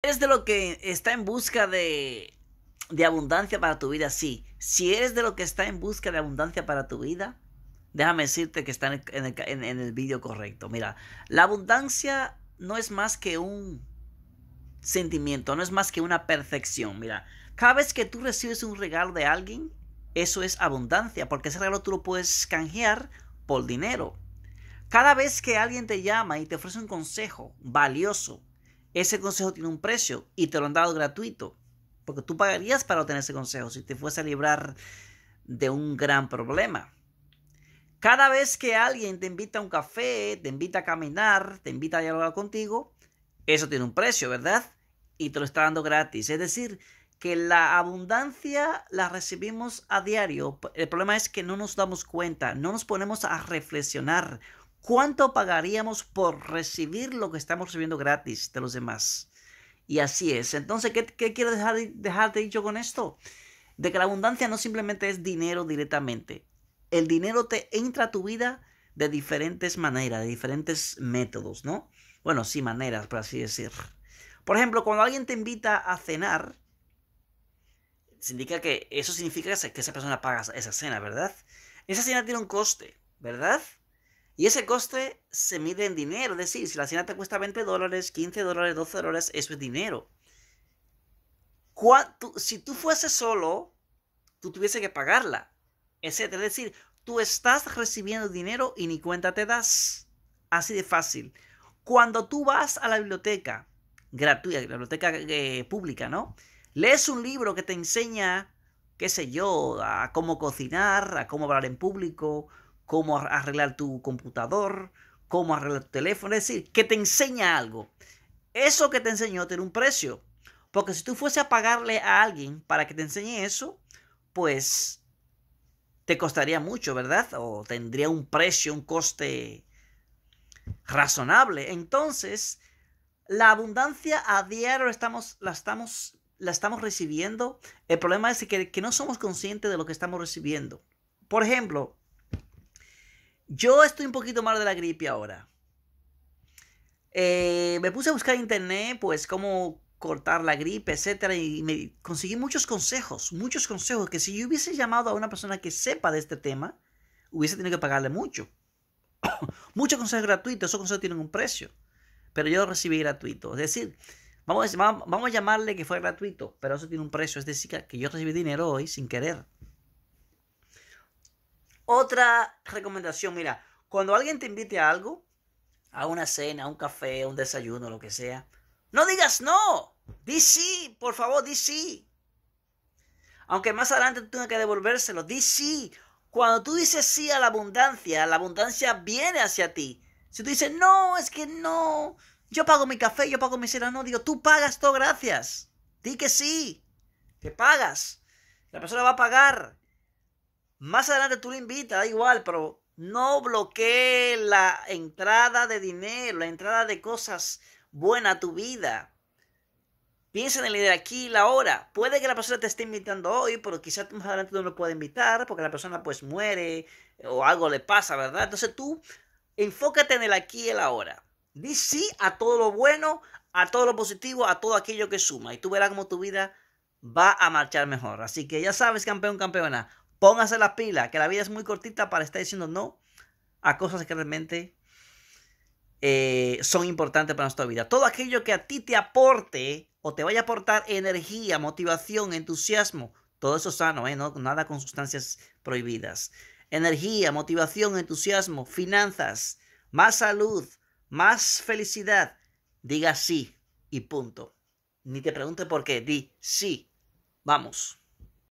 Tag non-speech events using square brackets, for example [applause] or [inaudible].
eres de lo que está en busca de, abundancia para tu vida, sí. Si eres de lo que está en busca de abundancia para tu vida, déjame decirte que está en el, vídeo correcto. Mira, la abundancia no es más que un sentimiento, no es más que una perfección. Mira, cada vez que tú recibes un regalo de alguien, eso es abundancia, porque ese regalo tú lo puedes canjear por dinero. Cada vez que alguien te llama y te ofrece un consejo valioso, ese consejo tiene un precio y te lo han dado gratuito, porque tú pagarías para obtener ese consejo si te fuese a librar de un gran problema. Cada vez que alguien te invita a un café, te invita a caminar, te invita a dialogar contigo, eso tiene un precio, ¿verdad? Y te lo está dando gratis. Es decir, que la abundancia la recibimos a diario. El problema es que no nos damos cuenta, no nos ponemos a reflexionar ¿Cuánto pagaríamos por recibir lo que estamos recibiendo gratis de los demás? Y así es. Entonces, ¿qué, quiero dejar, dicho con esto? De que la abundancia no simplemente es dinero directamente. El dinero te entra a tu vida de diferentes maneras, de diferentes métodos, ¿no? Bueno, sí, maneras, por así decir. Por ejemplo, cuando alguien te invita a cenar, se indica que eso significa que esa persona paga esa cena, ¿verdad? Esa cena tiene un coste, ¿verdad? Y ese coste se mide en dinero, es decir, si la cena te cuesta 20 dólares, 15 dólares, 12 dólares, eso es dinero. si tú fueses solo, tú tuviese que pagarla, etc. Es decir, tú estás recibiendo dinero y ni cuenta te das. Así de fácil. Cuando tú vas a la biblioteca gratuita, la biblioteca eh, pública, ¿no? Lees un libro que te enseña, qué sé yo, a cómo cocinar, a cómo hablar en público, cómo arreglar tu computador, cómo arreglar tu teléfono, es decir, que te enseña algo. Eso que te enseñó tiene un precio, porque si tú fuese a pagarle a alguien para que te enseñe eso, pues te costaría mucho, ¿verdad? O tendría un precio, un coste razonable. Entonces, la abundancia a diario estamos, la, estamos, la estamos recibiendo. El problema es que, que no somos conscientes de lo que estamos recibiendo. Por ejemplo, yo estoy un poquito mal de la gripe ahora. Eh, me puse a buscar en internet, pues, cómo cortar la gripe, etcétera, y me conseguí muchos consejos, muchos consejos que si yo hubiese llamado a una persona que sepa de este tema, hubiese tenido que pagarle mucho. [coughs] muchos consejos gratuitos, esos consejos tienen un precio, pero yo los recibí gratuito. Es decir, vamos vamos a llamarle que fue gratuito, pero eso tiene un precio. Es decir, que yo recibí dinero hoy sin querer. Otra recomendación, mira, cuando alguien te invite a algo, a una cena, a un café, a un desayuno, lo que sea, no digas no. Di sí, por favor, di sí. Aunque más adelante tú tengas que devolvérselo, di sí. Cuando tú dices sí a la abundancia, la abundancia viene hacia ti. Si tú dices, no, es que no, yo pago mi café, yo pago mi cena, no, digo, tú pagas todo, gracias. Di que sí, te pagas. La persona va a pagar. Más adelante tú le invitas, da igual, pero no bloquee la entrada de dinero, la entrada de cosas buenas a tu vida. Piensa en el de aquí y la hora. Puede que la persona te esté invitando hoy, pero quizás más adelante no lo pueda invitar porque la persona pues muere o algo le pasa, ¿verdad? Entonces tú enfócate en el aquí y el ahora. Di sí a todo lo bueno, a todo lo positivo, a todo aquello que suma y tú verás cómo tu vida va a marchar mejor. Así que ya sabes, campeón, campeona, Póngase la pila, que la vida es muy cortita para estar diciendo no a cosas que realmente eh, son importantes para nuestra vida. Todo aquello que a ti te aporte o te vaya a aportar energía, motivación, entusiasmo, todo eso sano, ¿eh? nada con sustancias prohibidas. Energía, motivación, entusiasmo, finanzas, más salud, más felicidad. Diga sí y punto. Ni te pregunte por qué, di sí. Vamos.